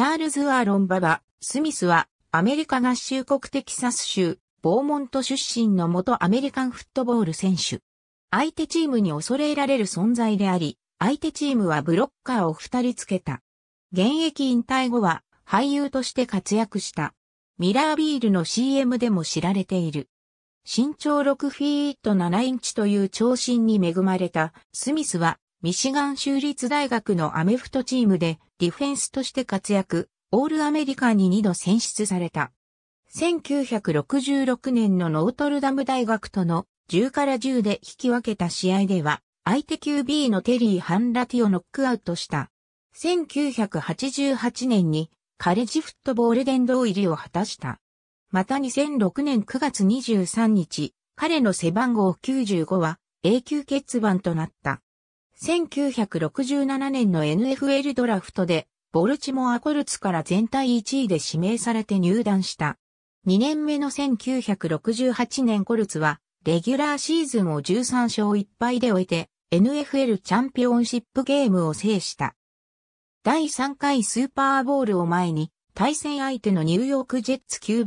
チャールズ・アーロン・ババ、スミスは、アメリカ合衆国テキサス州、ボーモント出身の元アメリカンフットボール選手。相手チームに恐れられる存在であり、相手チームはブロッカーを二人つけた。現役引退後は、俳優として活躍した。ミラービールの CM でも知られている。身長6フィート7インチという長身に恵まれたスミスはミシガン州立大学のアメフトチームでディフェンスとして活躍、オールアメリカンに2度選出された。1966年のノートルダム大学との10から10で引き分けた試合では、相手 QB のテリー・ハンラティをノックアウトした。1988年にカレッジフットボール殿堂入りを果たした。また2006年9月23日、彼の背番号95は永久欠番となった。1967年の NFL ドラフトで、ボルチモアコルツから全体1位で指名されて入団した。2年目の1968年コルツは、レギュラーシーズンを13勝1敗で終えて、NFL チャンピオンシップゲームを制した。第3回スーパーボールを前に、対戦相手のニューヨークジェッツ QB、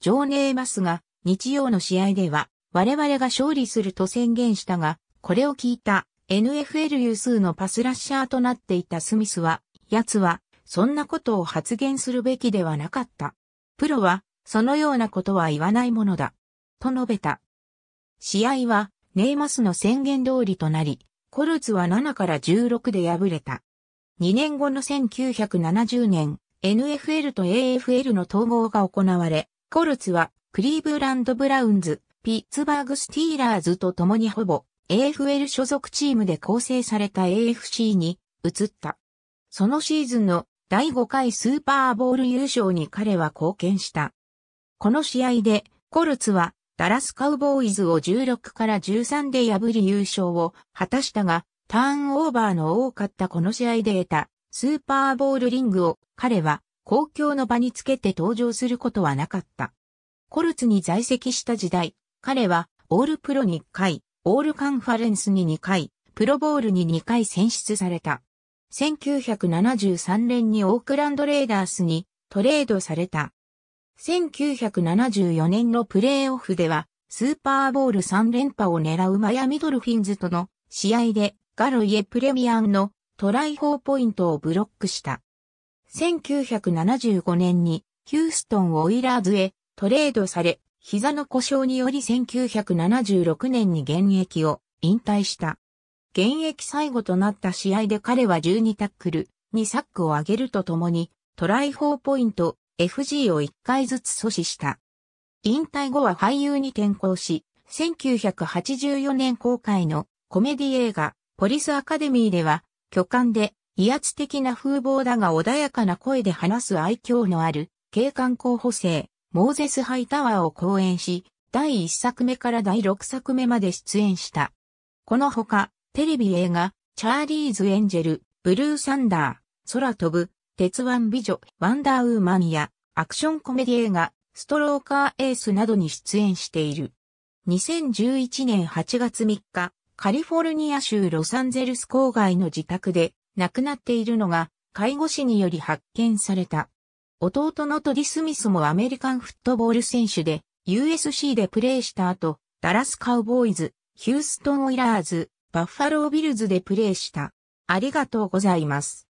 ジョーネーマスが、日曜の試合では、我々が勝利すると宣言したが、これを聞いた NFL 有数のパスラッシャーとなっていたスミスは、奴は、そんなことを発言するべきではなかった。プロは、そのようなことは言わないものだ。と述べた。試合は、ネイマスの宣言通りとなり、コルツは7から16で敗れた。2年後の1970年、NFL と AFL の統合が行われ、コルツはクリーブランド・ブラウンズ、ピッツバーグ・スティーラーズと共にほぼ AFL 所属チームで構成された AFC に移った。そのシーズンの第5回スーパーボール優勝に彼は貢献した。この試合でコルツはダラスカウボーイズを16から13で破り優勝を果たしたが、ターンオーバーの多かったこの試合で得たスーパーボールリングを彼は公共の場につけて登場することはなかった。コルツに在籍した時代、彼はオールプロに1回、オールカンファレンスに2回、プロボールに2回選出された。1973年にオークランドレーダースにトレードされた。1974年のプレーオフでは、スーパーボール3連覇を狙うマヤミドルフィンズとの試合でガロイエプレミアンのトライ4ポイントをブロックした。1975年にヒューストンオイラーズへトレードされ、膝の故障により1976年に現役を引退した。現役最後となった試合で彼は12タックル、2サックを上げるとともに、トライ4ポイント、FG を1回ずつ阻止した。引退後は俳優に転向し、1984年公開のコメディ映画、ポリスアカデミーでは、巨漢で威圧的な風貌だが穏やかな声で話す愛嬌のある、警官候補生、モーゼスハイタワーを講演し、第1作目から第6作目まで出演した。このほか、テレビ映画、チャーリーズ・エンジェル、ブルーサンダー、空飛ぶ、鉄腕美女、ワンダーウーマンや、アクションコメディ映画、ストローカーエースなどに出演している。2011年8月3日、カリフォルニア州ロサンゼルス郊外の自宅で亡くなっているのが介護士により発見された。弟のトディ・スミスもアメリカンフットボール選手で、USC でプレーした後、ダラスカウボーイズ、ヒューストン・オイラーズ、バッファロー・ビルズでプレーした。ありがとうございます。